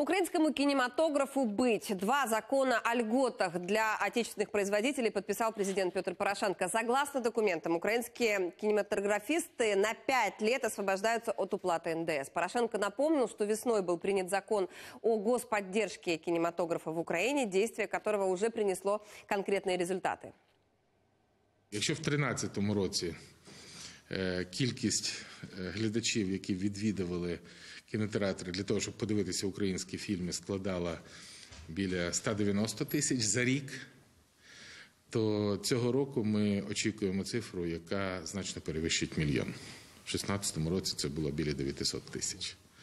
Украинскому кинематографу быть. Два закона о льготах для отечественных производителей подписал президент Петр Порошенко. Согласно документам, украинские кинематографисты на пять лет освобождаются от уплаты НДС. Порошенко напомнил, что весной был принят закон о господдержке кинематографа в Украине, действие которого уже принесло конкретные результаты. Если в 2013 році Е, кількість е, глядачів, які відвідували кінотеатри для того, щоб подивитися українські фільми, складала біля 190 тисяч за рік. То цього року ми очікуємо цифру, яка значно перевищить мільйон. У 2016 році це було біля 900 тисяч.